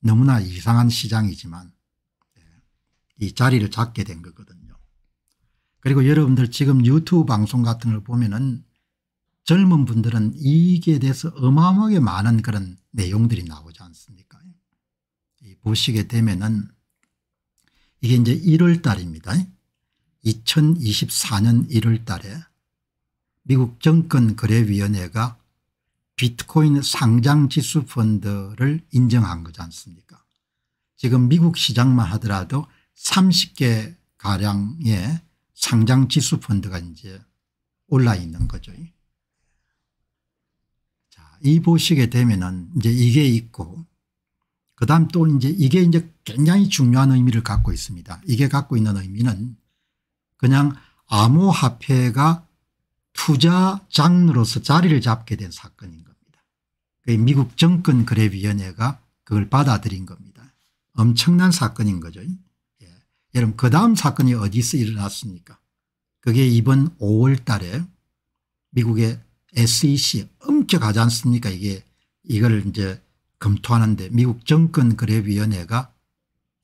너무나 이상한 시장이지만 예, 이 자리를 잡게 된 거거든요. 그리고 여러분들 지금 유튜브 방송 같은 걸 보면은 젊은 분들은 이익에 대해서 어마어마하게 많은 그런 내용들이 나오지 않습니까? 이 보시게 되면은 이게 이제 1월 달입니다. 2024년 1월 달에 미국 정권거래위원회가 비트코인 상장 지수 펀드를 인정한 거지 않습니까 지금 미국 시장만 하더라도 30개 가량의 상장 지수 펀드가 이제 올라 있는 거죠. 자, 이 보시게 되면은 이제 이게 있고 그다음 또 이제 이게 이제 굉장히 중요한 의미를 갖고 있습니다. 이게 갖고 있는 의미는 그냥 암호화폐가 투자 장르로서 자리를 잡게 된 사건인 그 미국 정권 거래위원회가 그걸 받아들인 겁니다. 엄청난 사건인 거죠. 예. 여러분 그 다음 사건이 어디서 일어났습니까 그게 이번 5월 달에 미국의 SEC 엄격하지 않습니까 이게 이걸 이제 검토하는데 미국 정권거래위원회가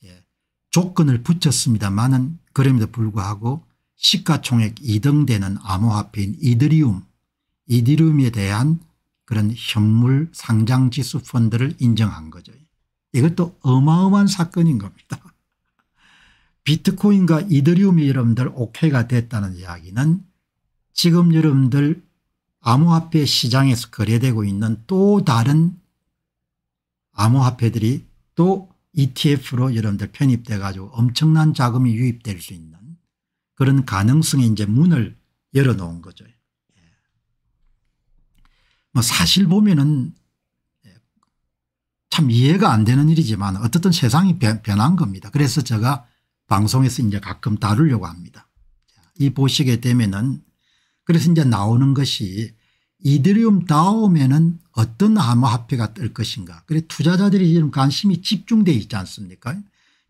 예. 조건을 붙였습니다만은 그럼에도 불구하고 시가총액 2등 되는 암호화폐인 이더리움 이더리움에 대한 그런 현물 상장지수 펀드를 인정한 거죠. 이것도 어마어마한 사건인 겁니다. 비트코인과 이더리움이 여러분들 오케이가 됐다는 이야기는 지금 여러분들 암호화폐 시장에서 거래되고 있는 또 다른 암호화폐들이 또 ETF로 여러분들 편입돼 가지고 엄청난 자금이 유입될 수 있는 그런 가능성이 이제 문을 열어놓은 거죠. 뭐 사실 보면은 참 이해가 안 되는 일이지만 어떻든 세상이 변한 겁니다. 그래서 제가 방송에서 이제 가끔 다루려고 합니다. 이 보시게 되면은 그래서 이제 나오는 것이 이드리움 다음에는 어떤 암호화폐가 뜰 것인가. 그래 투자자들이 지금 관심이 집중되어 있지 않습니까?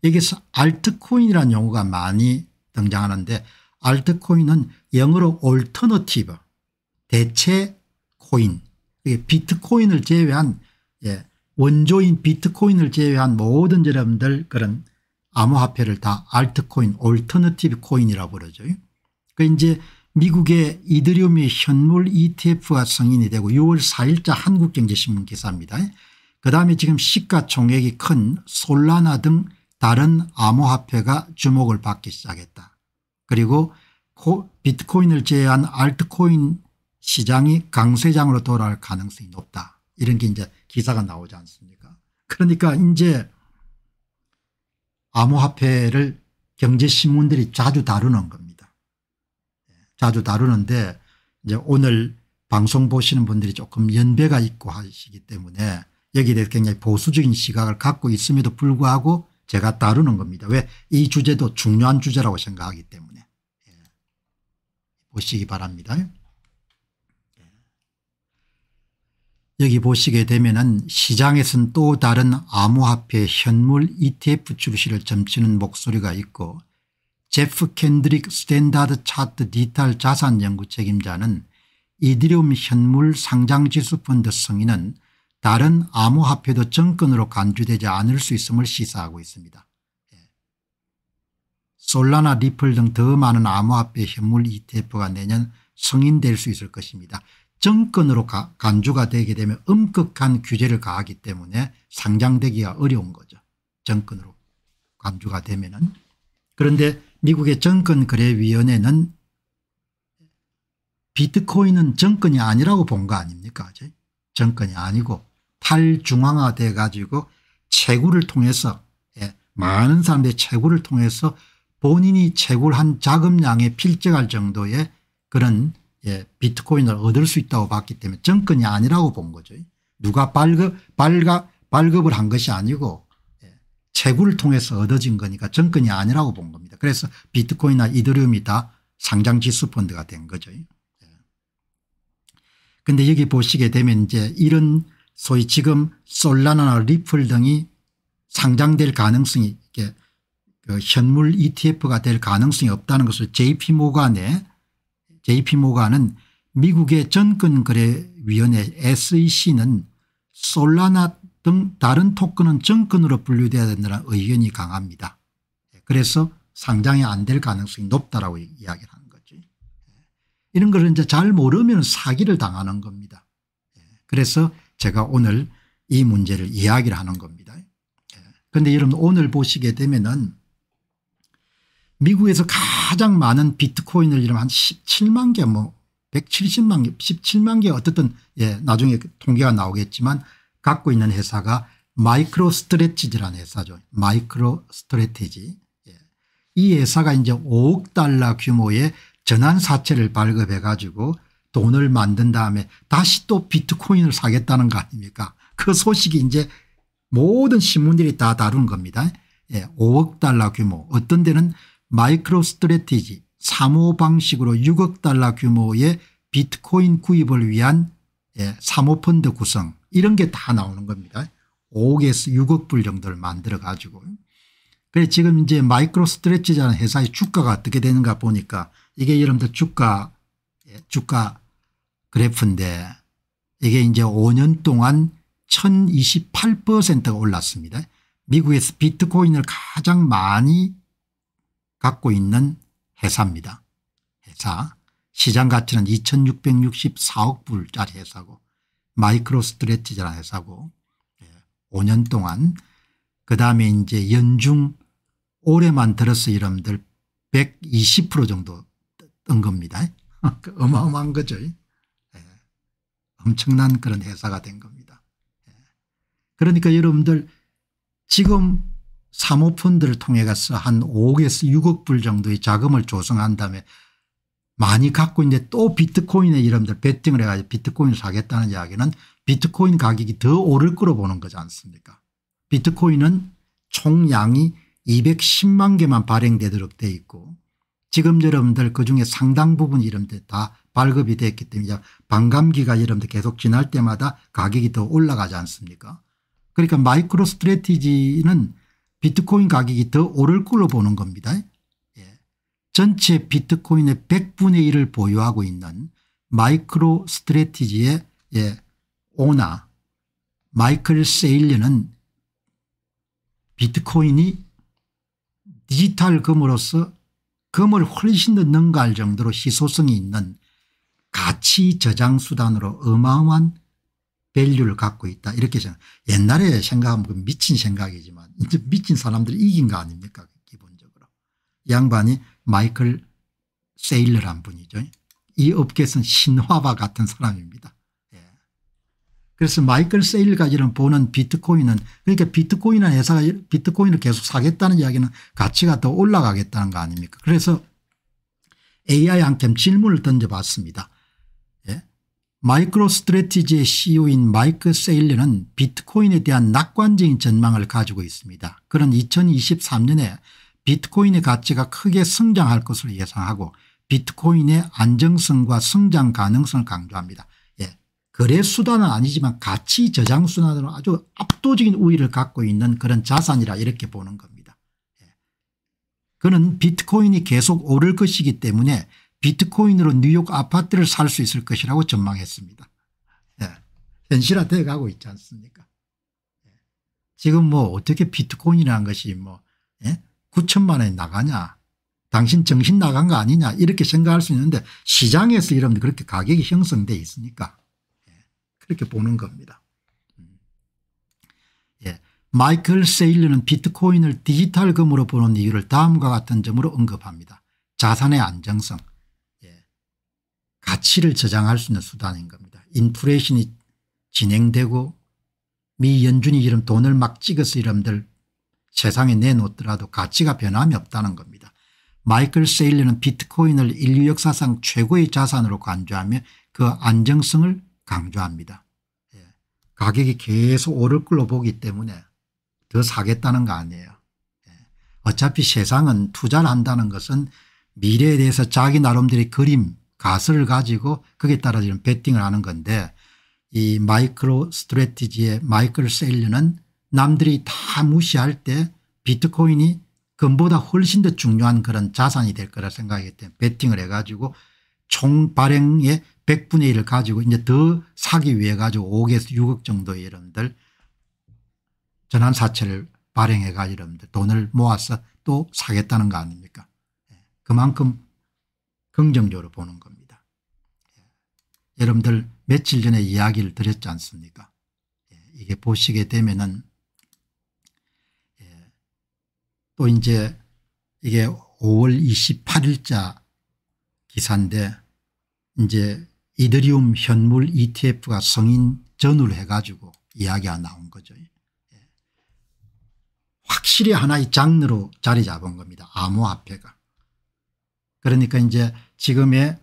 여기서 알트코인이라는 용어가 많이 등장하는데 알트코인은 영어로 alternative 대체 코인 예, 비트코인을 제외한 예 원조인 비트코인을 제외한 모든 여러분들 그런 암호화폐를 다 알트코인 올터너티브 코인이라고 그러죠. 그 이제 미국의 이더리움이 현물 ETF가 승인이 되고 6월 4일자 한국경제신문 기사입니다. 그다음에 지금 시가총액이 큰 솔라나 등 다른 암호화폐가 주목을 받기 시작했다. 그리고 비트코인을 제외한 알트코인 시장이 강세장으로 돌아갈 가능성이 높다. 이런 게 이제 기사가 나오지 않습니까 그러니까 이제 암호화폐를 경제신문들이 자주 다루는 겁니다. 예, 자주 다루는데 이제 오늘 방송 보시는 분들이 조금 연배가 있고 하시기 때문에 여기에 대해서 굉장히 보수적인 시각을 갖고 있음에도 불구하고 제가 다루는 겁니다. 왜 이 주제도 중요한 주제라고 생각하기 때문에 예. 보시기 바랍니다. 여기 보시게 되면 은 시장에선 또 다른 암호화폐 현물 etf 출시를 점치는 목소리가 있고 제프 캔드릭 스탠다드 차트 디지털 자산 연구 책임자는 이디리움 현물 상장지수 펀드 승인은 다른 암호화폐도 정권으로 간주되지 않을 수 있음을 시사하고 있습니다. 예. 솔라나 리플 등 더 많은 암호화폐 현물 ETF가 내년 승인될 수 있을 것입니다. 정권으로 가, 간주가 되게 되면 엄격한 규제를 가하기 때문에 상장되기가 어려운 거죠. 정권으로 간주가 되면 은 그런데 미국의 정권거래위원회는 비트코인은 정권이 아니라고 본 거 아닙니까 아직? 정권이 아니고 탈중앙화돼 가지고 채굴을 통해서 예, 많은 사람들의 채굴을 통해서 본인이 채굴한 자금량에 필적할 정도의 그런 예, 비트코인을 얻을 수 있다고 봤기 때문에 정권이 아니라고 본 거죠. 누가 발급, 발가, 발급을 한 것이 아니고 예, 채굴을 통해서 얻어진 거니까 정권이 아니라고 본 겁니다. 그래서 비트코인이나 이더리움이 다 상장 지수 펀드가 된 거죠. 그런데 예. 여기 보시게 되면 이제 이런 소위 지금 솔라나나 리플 등이 상장될 가능성이 이게 그 현물 ETF가 될 가능성이 없다는 것을 JP모간의 jp 모가는 미국의 전권거래위원회 sec는 솔라나 등 다른 토큰은 정권으로 분류되어야 된다는 의견이 강합니다. 예, 그래서 상장이 안 될 가능성이 높다라고 이야기를 하는 거죠. 예, 이런 걸 이제 잘 모르면 사기를 당하는 겁니다. 예, 그래서 제가 오늘 이 문제를 이야기를 하는 겁니다. 그런데 여러분 오늘 보시게 되면은 미국에서 가장 많은 비트코인을 이름 한 17만 개 뭐 170만 개 17만 뭐 개 어쨌든 예 나중에 통계가 나오겠지만 갖고 있는 회사가 마이크로 스트레치지라는 회사죠. 마이크로 스트레티지. 예. 이 회사가 이제 5억 달러 규모의 전환사채를 발급해 가지고 돈을 만든 다음에 다시 또 비트코인을 사겠다는 거 아닙니까 그 소식이 이제 모든 신문들이 다 다룬 겁니다. 예, 5억 달러 규모 어떤 데는 마이크로스트레티지 사모 방식으로 6억 달러 규모의 비트코인 구입을 위한 예, 사모펀드 구성 이런 게 다 나오는 겁니다. 5억에서 6억 불 정도를 만들어 가지고 그래 지금 이제 마이크로스트레치라는 회사의 주가가 어떻게 되는가 보니까 이게 여러분들 주가 예, 주가 그래프인데 이게 이제 5년 동안 1028%가 올랐습니다. 미국에서 비트코인을 가장 많이 갖고 있는 회사입니다. 회사 시장 가치는 2664억 불짜리 회사고 마이크로스트레티라는 회사고 5년 예, 동안 그다음에 이제 연중 올해만 들어 이름들 120% 정도 뜬 겁니다. 그 어마어마한 거죠. 예. 엄청난 그런 회사가 된 겁니다. 예. 그러니까 여러분들 지금 사모펀드를 통해 가서 한 5억에서 6억 불 정도의 자금을 조성한 다음에 많이 갖고 이제 또 비트코인의 이름들 배팅을 해가지고 비트코인을 사겠다는 이야기는 비트코인 가격이 더 오를 거로 보는 거지 않습니까 비트코인은 총량이 210만 개만 발행되도록 돼 있고 지금 여러분들 그중에 상당 부분 이름들 다 발급이 됐기 때문에 반감기가 여러분들 계속 지날 때마다 가격이 더 올라가지 않습니까 그러니까 마이크로 스트레티지는 비트코인 가격이 더 오를 걸로 보는 겁니다. 예. 전체 비트코인의 100분의 1을 보유하고 있는 마이크로 스트레티지의 예. 오나 마이클 세일리는 비트코인이 디지털 금으로서 금을 훨씬 더 능가할 정도로 희소성이 있는 가치 저장 수단으로 어마어마한 밸류를 갖고 있다 이렇게 생각. 옛날에 생각하면 미친 생각이지만 이제 미친 사람들이 이긴 거 아닙니까 기본적으로. 양반이 마이클 세일러란 분이죠. 이 업계에서는 신화와 같은 사람입니다. 예. 그래서 마이클 세일러가 이런 보는 비트코인은 그러니까 비트코인은 회사가 비트코인을 계속 사겠다는 이야기는 가치가 더 올라가겠다는 거 아닙니까 그래서 AI한테 질문을 던져봤습니다. 마이크로 스트레티지의 CEO인 마이크 세일리는 비트코인에 대한 낙관적인 전망을 가지고 있습니다. 그는 2023년에 비트코인의 가치가 크게 성장할 것으로 예상하고 비트코인의 안정성과 성장 가능성을 강조합니다. 예. 거래 수단은 아니지만 가치 저장 수단으로 아주 압도적인 우위를 갖고 있는 그런 자산이라 이렇게 보는 겁니다. 예. 그는 비트코인이 계속 오를 것이기 때문에 비트코인으로 뉴욕 아파트를 살 수 있을 것이라고 전망했습니다. 예. 현실화되어 가고 있지 않습니까 예. 지금 뭐 어떻게 비트코인이라는 것이 뭐 예? 9천만 원에 나가냐 당신 정신 나간 거 아니냐 이렇게 생각할 수 있는데 시장에서 이러면 그렇게 가격이 형성돼 있으니까 예. 그렇게 보는 겁니다. 음. 예. 마이클 세일러는 비트코인을 디지털 금으로 보는 이유를 다음과 같은 점으로 언급합니다. 자산의 안정성 가치를 저장할 수 있는 수단인 겁니다. 인플레이션이 진행되고 미 연준이 이런 돈을 막 찍어서 이름들 세상에 내놓더라도 가치가 변함이 없다는 겁니다. 마이클 세일러는 비트코인을 인류 역사상 최고의 자산으로 간주하며 그 안정성을 강조합니다. 예. 가격이 계속 오를 걸로 보기 때문에 더 사겠다는 거 아니에요. 예. 어차피 세상은 투자를 한다는 것은 미래에 대해서 자기 나름대로의 그림 가설을 가지고 거기에 따라 지금 베팅을 하는 건데 이 마이크로 스트레티지의 마이클 셀리는 남들이 다 무시할 때 비트코인이 금보다 훨씬 더 중요한 그런 자산이 될 거라 생각했기 때문에 베팅을 해가지고 총 발행의 100분의 1을 가지고 이제 더 사기 위해 가지고 5억에서 6억 정도의 여러분들 전환사채를 발행해 가 여러분들 돈을 모아서 또 사겠다는 거 아닙니까 예, 그만큼 긍정적으로 보는 겁니다. 여러분들 며칠 전에 이야기를 드렸지 않습니까 예, 이게 보시게 되면은 예, 또 이제 이게 5월 28일자 기사인데 이제 이더리움 현물 etf가 성인 전후를 해가지고 이야기가 나온 거죠. 예. 확실히 하나의 장르로 자리 잡은 겁니다. 암호화폐가. 그러니까 이제 지금의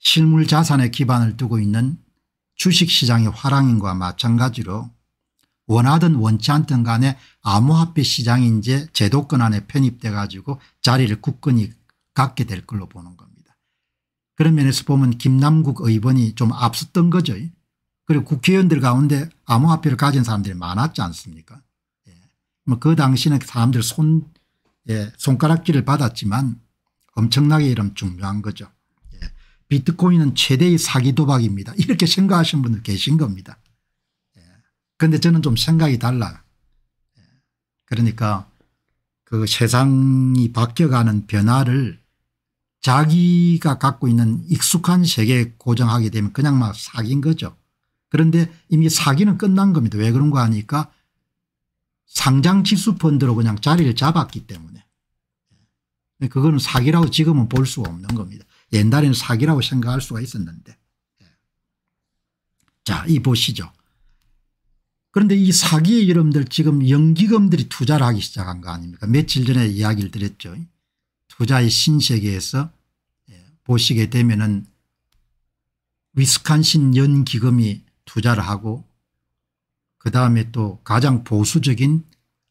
실물 자산에 기반을 두고 있는 주식시장의 화랑인과 마찬가지로 원하든 원치 않든 간에 암호화폐 시장이 이제 제도권 안에 편입돼 가지고 자리를 굳건히 갖게 될 걸로 보는 겁니다. 그런 면에서 보면 김남국 의원이 좀 앞섰던 거죠. 그리고 국회의원들 가운데 암호화폐를 가진 사람들이 많았지 않습니까 예. 뭐 그 당시는 사람들 손 예, 손가락질을 받았지만 엄청나게 이름 중요한 거죠. 비트코인은 최대의 사기 도박입니다. 이렇게 생각하시는 분들 계신 겁니다. 그런데 예. 저는 좀 생각이 달라. 예. 그러니까 그 세상이 바뀌어가는 변화를 자기가 갖고 있는 익숙한 세계에 고정하게 되면 그냥 막 사기인 거죠. 그런데 이미 사기는 끝난 겁니다. 왜 그런가 하니까 상장 지수 펀드로 그냥 자리를 잡았기 때문에 예. 그거는 사기라고 지금은 볼 수가 없는 겁니다. 옛날에는 사기라고 생각할 수가 있었는데 예. 자, 이 보시죠. 그런데 이 사기의 이름들 지금 연기금들이 투자를 하기 시작한 거 아닙니까? 며칠 전에 이야기를 드렸죠. 투자의 신세계에서 예, 보시게 되면은 위스칸신 연기금이 투자를 하고 그다음에 또 가장 보수적인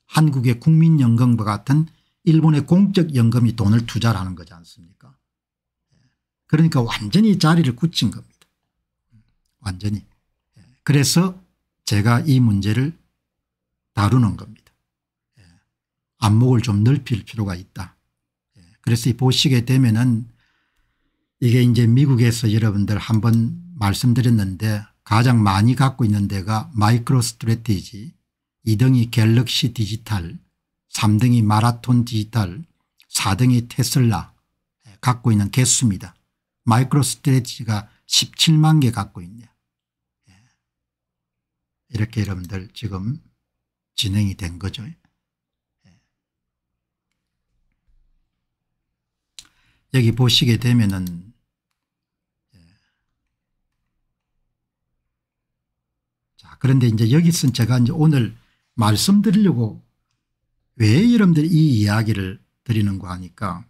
한국의 국민연금과 같은 일본의 공적연금이 돈을 투자를 하는 거지 않습니까? 그러니까 완전히 자리를 굳힌 겁니다. 완전히. 그래서 제가 이 문제를 다루는 겁니다. 안목을 좀 넓힐 필요가 있다. 그래서 보시게 되면은 이게 이제 미국에서 여러분들 한번 말씀드렸는데 가장 많이 갖고 있는 데가 마이크로 스트레티지 2등이 갤럭시 디지털 3등이 마라톤 디지털 4등이 테슬라 갖고 있는 개수입니다. 마이크로 스트레치가 17만 개 갖고 있냐. 예. 이렇게 여러분들 지금 진행이 된 거죠. 예. 여기 보시게 되면은 예. 자 그런데 이제 여기서 제가 이제 오늘 말씀드리려고 왜 여러분들 이 이야기를 드리는가 하니까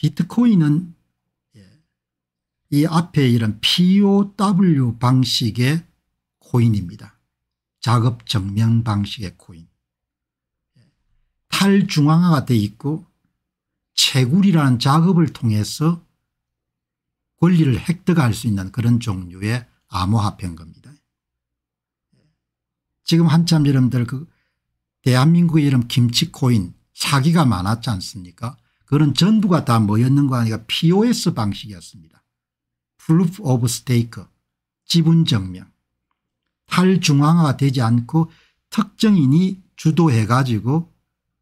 비트코인은 예. 이 앞에 이런 POW 방식의 코인입니다. 작업 증명 방식의 코인. 탈중앙화가 돼 있고 채굴이라는 작업을 통해서 권리를 획득할 수 있는 그런 종류의 암호화폐인 겁니다. 지금 한참 여러분들 그 대한민국의 이름 김치코인 사기가 많았지 않습니까 그런 전부가 다 뭐였는가 하니까 POS 방식이었습니다. Proof of Stake 지분 증명 탈중앙화가 되지 않고 특정인이 주도해 가지고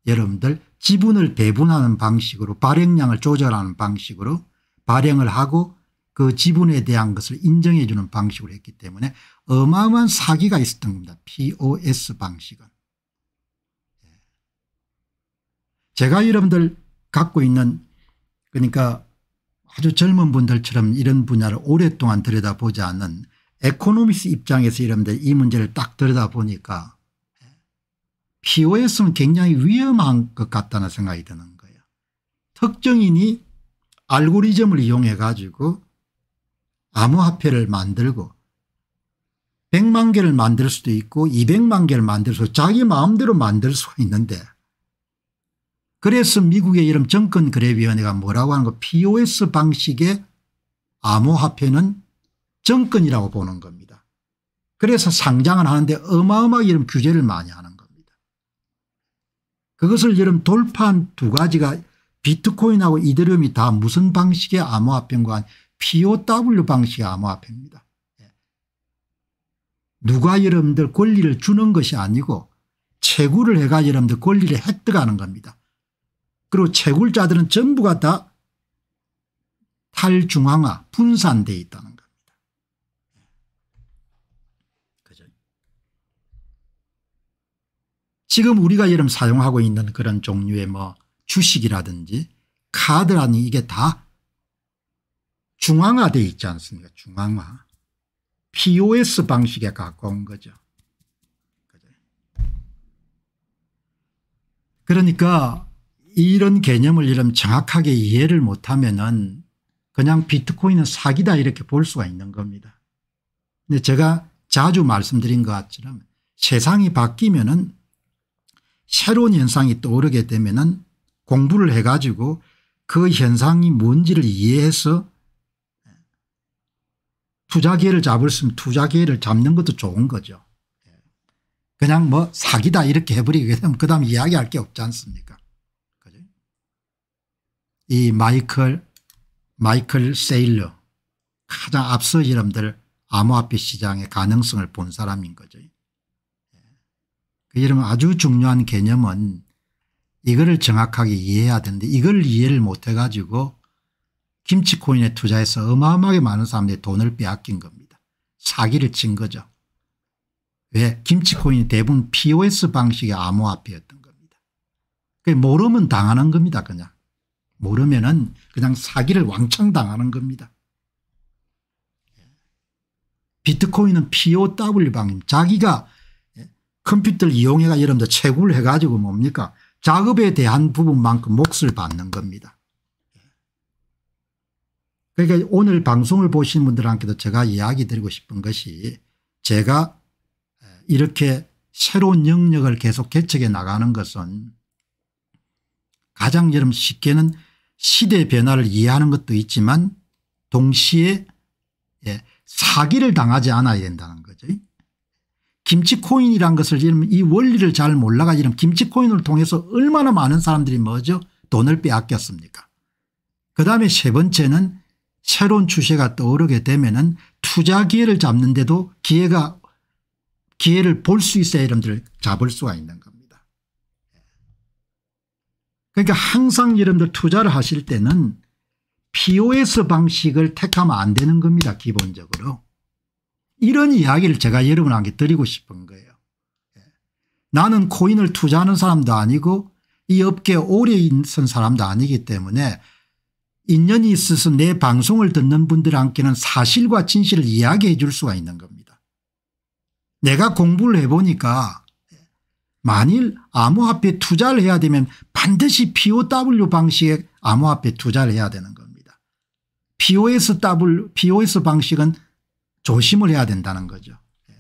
여러분들 지분을 배분하는 방식으로 발행량을 조절하는 방식으로 발행을 하고 그 지분에 대한 것을 인정해 주는 방식으로 했기 때문에 어마어마한 사기가 있었던 겁니다. POS 방식은. 예. 제가 여러분들 갖고 있는 그러니까 아주 젊은 분들처럼 이런 분야를 오랫동안 들여다보지 않는 에코노미스 입장에서 이런데 이 문제를 딱 들여다보니까 POS는 굉장히 위험한 것 같다는 생각이 드는 거예요. 특정인이 알고리즘을 이용해 가지고 암호화폐를 만들고 100만 개를 만들 수도 있고 200만 개를 만들어서 자기 마음대로 만들 수가 있는데 그래서 미국의 이름 정권거래위원회가 뭐라고 하는 거 pos 방식의 암호화폐는 정권이라고 보는 겁니다. 그래서 상장을 하는데 어마어마하게 이런 규제를 많이 하는 겁니다. 그것을 여름 돌파한 두 가지가 비트코인하고 이더리움이 다 무슨 방식의 암호화폐인가 POW 방식의 암호화폐입니다. 예. 누가 여러분들 권리를 주는 것이 아니고 채굴을 해가 여러분들 권리를 획득하는 겁니다. 그리고 채굴자들은 전부가 다 탈중앙화 분산되어 있다는 겁니다. 그죠? 지금 우리가 여름 사용하고 있는 그런 종류의 뭐 주식이라든지 카드라니 이게 다 중앙화되어 있지 않습니까 중앙화. POS 방식에 가까운 거죠. 그러니까 이런 개념을 이름 정확하게 이해를 못하면은 그냥 비트코인은 사기다 이렇게 볼 수가 있는 겁니다. 근데 제가 자주 말씀드린 것같지 세상이 바뀌면은 새로운 현상이 떠오르게 되면은 공부를 해가지고 그 현상이 뭔지를 이해해서 투자 기회를 잡을 수 있으면 투자 기회를 잡는 것도 좋은 거죠. 그냥 뭐 사기다 이렇게 해버리게 되면 그 다음 이야기할 게 없지 않습니까 이 마이클 마이클 세일러 가장 앞서 이사들 암호화폐 시장의 가능성을 본 사람인 거죠. 그 이름 아주 중요한 개념은 이거를 정확하게 이해해야 되는데 이걸 이해를 못해가지고 김치 코인에 투자해서 어마어마하게 많은 사람들이 돈을 빼앗긴 겁니다. 사기를 친 거죠. 왜 김치 코인이 대부분 POS 방식의 암호화폐였던 겁니다. 모르면 당하는 겁니다 그냥. 모르면은 그냥 사기를 왕창 당하는 겁니다. 비트코인은 POW 방임 자기가 예, 컴퓨터를 이용해가 여러분들 채굴 해가지고 뭡니까 작업에 대한 부분만큼 몫을 받는 겁니다. 그러니까 오늘 방송을 보신 분들한테도 제가 이야기 드리고 싶은 것이 제가 예, 이렇게 새로운 영역을 계속 개척해 나가는 것은 가장 여러분 쉽게는 시대 변화를 이해하는 것도 있지만 동시에 예, 사기를 당하지 않아야 된다는 거죠. 김치코인이란 것을 지금 이 원리를 잘 몰라가지고 김치코인을 통해서 얼마나 많은 사람들이 뭐죠 돈을 빼앗겼습니까 그다음에 세 번째는 새로운 추세가 떠오르게 되면은 투자 기회를 잡는데도 기회가 기회를 볼 수 있어야 이러분들 잡을 수가 있는 거. 그러니까 항상 여러분들 투자를 하실 때는 POS 방식을 택하면 안 되는 겁니다. 기본적으로. 이런 이야기를 제가 여러분에게 드리고 싶은 거예요. 예. 나는 코인을 투자하는 사람도 아니고 이 업계에 오래 있는 사람도 아니기 때문에 인연이 있어서 내 방송을 듣는 분들한테는 사실과 진실을 이야기해 줄 수가 있는 겁니다. 내가 공부를 해보니까 만일 암호화폐 투자를 해야 되면 반드시 POW 방식의 암호화폐 투자를 해야 되는 겁니다. POS, w, POS 방식은 조심을 해야 된다는 거죠. 예.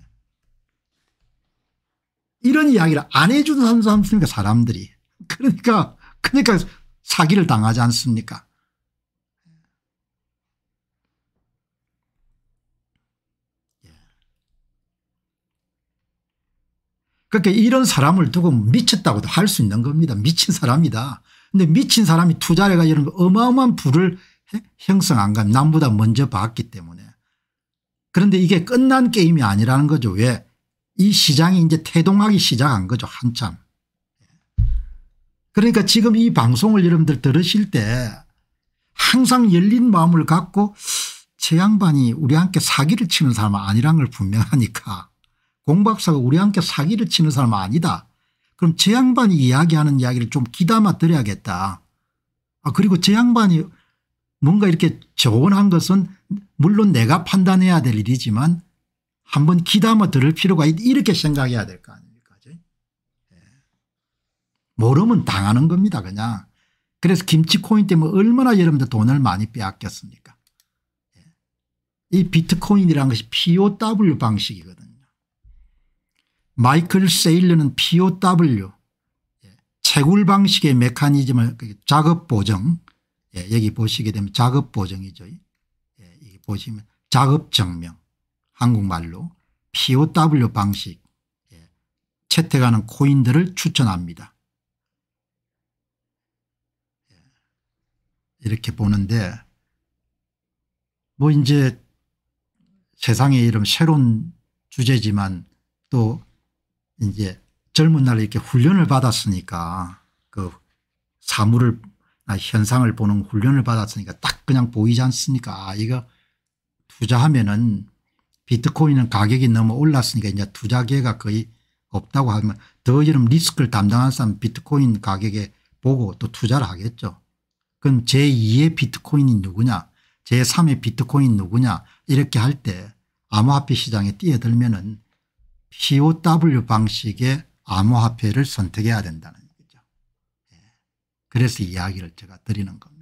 이런 이야기를 안 해주는 사람, 사람들이. 그러니까, 그러니까 사기를 당하지 않습니까? 그러니까 이런 사람을 두고 미쳤다고도 할 수 있는 겁니다. 미친 사람이다. 근데 미친 사람이 투자를 가지고 어마어마한 부를 형성한 건 남보다 먼저 봤기 때문에 그런데 이게 끝난 게임이 아니라는 거죠. 왜? 이 시장이 이제 태동하기 시작한 거죠. 한참. 그러니까 지금 이 방송을 여러분들 들으실 때 항상 열린 마음을 갖고 최 양반이 우리 함께 사기를 치는 사람은 아니란 걸 분명하니까 공박사가 우리 함께 사기를 치는 사람 아니다. 그럼 제 양반이 이야기하는 이야기를 좀 귀담아 들어야겠다. 아 그리고 제 양반이 뭔가 이렇게 조언한 것은 물론 내가 판단해야 될 일이지만 한번 귀담아 들을 필요가 있다 이렇게 생각해야 될 거 아닙니까. 네. 예. 모르면 당하는 겁니다 그냥. 그래서 김치코인 때문에 얼마나 여러분들 돈을 많이 빼앗겼습니까. 네. 이 비트코인이라는 것이 POW 방식이거든요. 마이클 세일러는 POW 예, 채굴 방식의 메커니즘을 그 작업 보정 예, 여기 보시게 되면 작업 보정이죠. 예, 여기 보시면 작업 증명 한국말로 POW 방식 예, 채택하는 코인들을 추천합니다. 예, 이렇게 보는데 뭐 이제 세상에 이런 새로운 주제지만 또 이제 젊은 날에 이렇게 훈련을 받았으니까 그 사물을 아, 현상을 보는 훈련을 받았으니까 딱 그냥 보이지 않습니까 아 이거 투자하면은 비트코인은 가격이 너무 올랐으니까 이제 투자 기회가 거의 없다고 하면 더 이런 리스크를 담당한 사람 비트코인 가격에 보고 또 투자를 하겠죠. 그럼 제2의 비트코인이 누구냐 제3의 비트코인 누구냐 이렇게 할 때 암호화폐 시장에 뛰어들면 은 POW 방식의 암호화폐를 선택해야 된다는 거죠. 예. 그래서 이야기를 제가 드리는 겁니다.